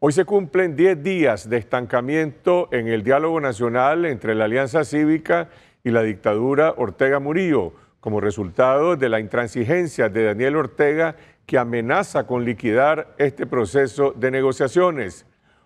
Hoy se cumplen 10 días de estancamiento en el diálogo nacional entre la Alianza Cívica y la dictadura Ortega Murillo, como resultado de la intransigencia de Daniel Ortega que amenaza con liquidar este proceso de negociaciones.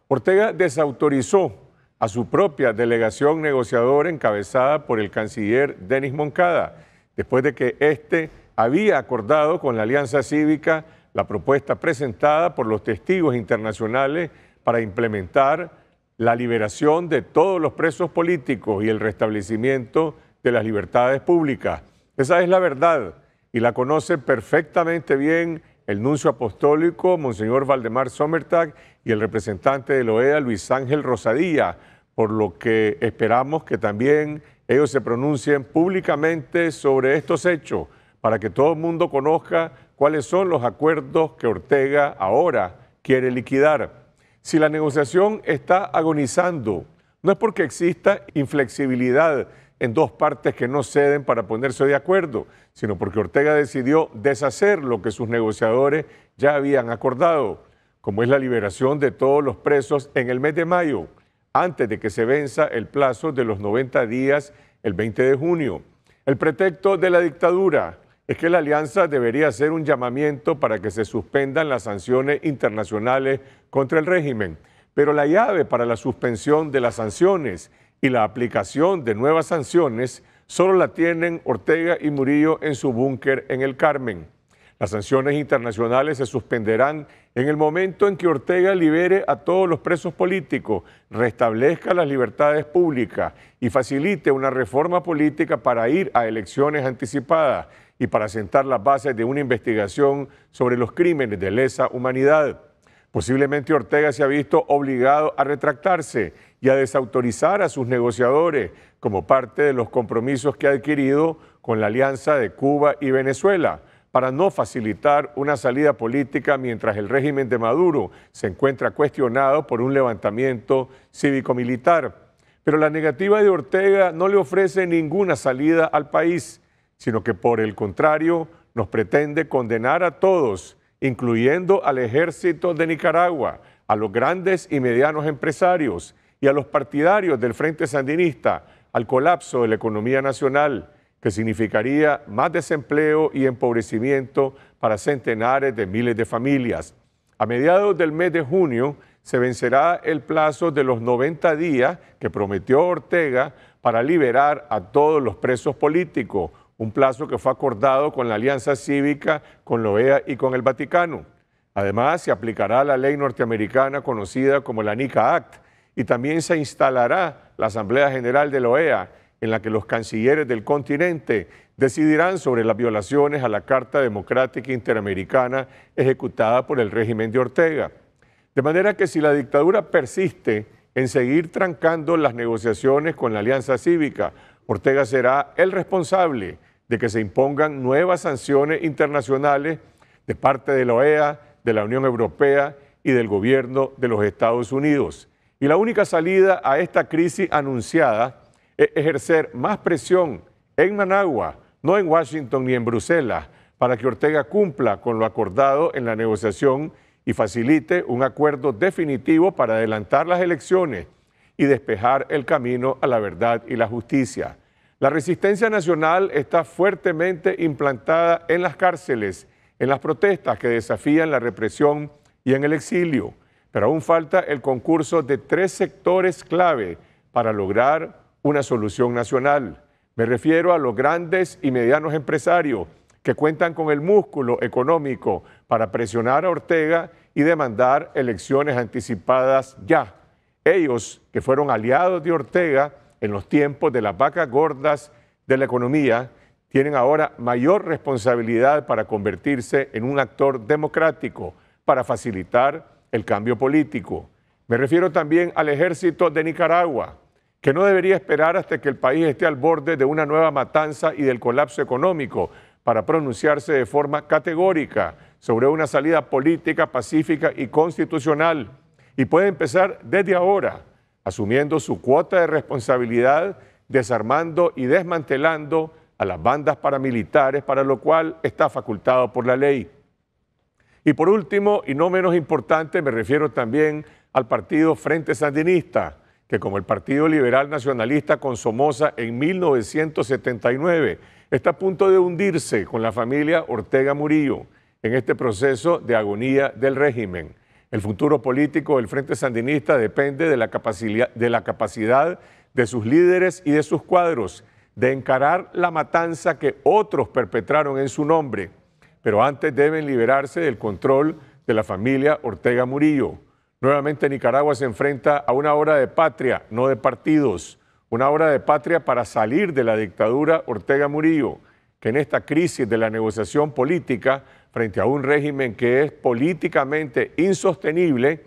Ortega desautorizó a su propia delegación negociadora encabezada por el canciller Denis Moncada, después de que este había acordado con la Alianza Cívica la propuesta presentada por los testigos internacionales para implementar la liberación de todos los presos políticos y el restablecimiento de las libertades públicas. Esa es la verdad y la conoce perfectamente bien el nuncio apostólico, Monseñor Valdemar Sommertag, y el representante de la OEA, Luis Ángel Rosadía, por lo que esperamos que también ellos se pronuncien públicamente sobre estos hechos para que todo el mundo conozca cuáles son los acuerdos que Ortega ahora quiere liquidar. Si la negociación está agonizando, no es porque exista inflexibilidad en dos partes que no ceden para ponerse de acuerdo, sino porque Ortega decidió deshacer lo que sus negociadores ya habían acordado, como es la liberación de todos los presos en el mes de mayo, antes de que se venza el plazo de los 90 días el 20 de junio. El pretexto de la dictadura, es que la alianza debería hacer un llamamiento para que se suspendan las sanciones internacionales contra el régimen. Pero la llave para la suspensión de las sanciones y la aplicación de nuevas sanciones solo la tienen Ortega y Murillo en su búnker en el Carmen. Las sanciones internacionales se suspenderán en el momento en que Ortega libere a todos los presos políticos, restablezca las libertades públicas y facilite una reforma política para ir a elecciones anticipadas y para sentar las bases de una investigación sobre los crímenes de lesa humanidad. Posiblemente Ortega se ha visto obligado a retractarse y a desautorizar a sus negociadores como parte de los compromisos que ha adquirido con la alianza de Cuba y Venezuela para no facilitar una salida política mientras el régimen de Maduro se encuentra cuestionado por un levantamiento cívico-militar. Pero la negativa de Ortega no le ofrece ninguna salida al país, sino que por el contrario nos pretende condenar a todos, incluyendo al ejército de Nicaragua, a los grandes y medianos empresarios y a los partidarios del Frente Sandinista, al colapso de la economía nacional que significaría más desempleo y empobrecimiento para centenares de miles de familias. A mediados del mes de junio se vencerá el plazo de los 90 días que prometió Ortega para liberar a todos los presos políticos, un plazo que fue acordado con la Alianza Cívica, con la OEA y con el Vaticano. Además, se aplicará la ley norteamericana conocida como la NICA Act y también se instalará la Asamblea General de la OEA en la que los cancilleres del continente decidirán sobre las violaciones a la Carta Democrática Interamericana ejecutada por el régimen de Ortega. De manera que si la dictadura persiste en seguir trancando las negociaciones con la Alianza Cívica, Ortega será el responsable de que se impongan nuevas sanciones internacionales de parte de la OEA, de la Unión Europea y del gobierno de los Estados Unidos. Y la única salida a esta crisis anunciada e-, ejercer más presión en Managua, no en Washington ni en Bruselas, para que Ortega cumpla con lo acordado en la negociación y facilite un acuerdo definitivo para adelantar las elecciones y despejar el camino a la verdad y la justicia. La resistencia nacional está fuertemente implantada en las cárceles, en las protestas que desafían la represión y en el exilio, pero aún falta el concurso de tres sectores clave para lograr una solución nacional. Me refiero a los grandes y medianos empresarios que cuentan con el músculo económico para presionar a Ortega y demandar elecciones anticipadas ya. Ellos, que fueron aliados de Ortega en los tiempos de las vacas gordas de la economía, tienen ahora mayor responsabilidad para convertirse en un actor democrático, para facilitar el cambio político. Me refiero también al ejército de Nicaragua, que no debería esperar hasta que el país esté al borde de una nueva matanza y del colapso económico para pronunciarse de forma categórica sobre una salida política, pacífica y constitucional. Y puede empezar desde ahora, asumiendo su cuota de responsabilidad, desarmando y desmantelando a las bandas paramilitares, para lo cual está facultado por la ley. Y por último, y no menos importante, me refiero también al partido Frente Sandinista, que como el Partido Liberal Nacionalista con Somoza en 1979 está a punto de hundirse con la familia Ortega Murillo en este proceso de agonía del régimen. El futuro político del Frente Sandinista depende de la, capacidad, de la capacidad de sus líderes y de sus cuadros de encarar la matanza que otros perpetraron en su nombre, pero antes deben liberarse del control de la familia Ortega Murillo. Nuevamente Nicaragua se enfrenta a una hora de patria, no de partidos, una hora de patria para salir de la dictadura Ortega Murillo, que en esta crisis de la negociación política, frente a un régimen que es políticamente insostenible,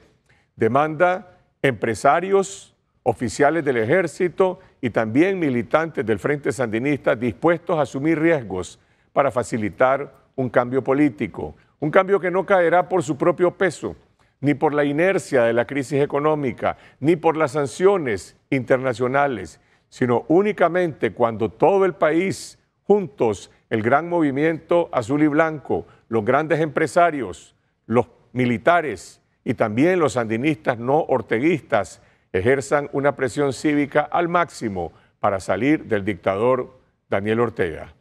demanda empresarios, oficiales del ejército y también militantes del Frente Sandinista dispuestos a asumir riesgos para facilitar un cambio político, un cambio que no caerá por su propio peso ni por la inercia de la crisis económica, ni por las sanciones internacionales, sino únicamente cuando todo el país, juntos, el gran movimiento azul y blanco, los grandes empresarios, los militares y también los sandinistas no orteguistas ejerzan una presión cívica al máximo para salir del dictador Daniel Ortega.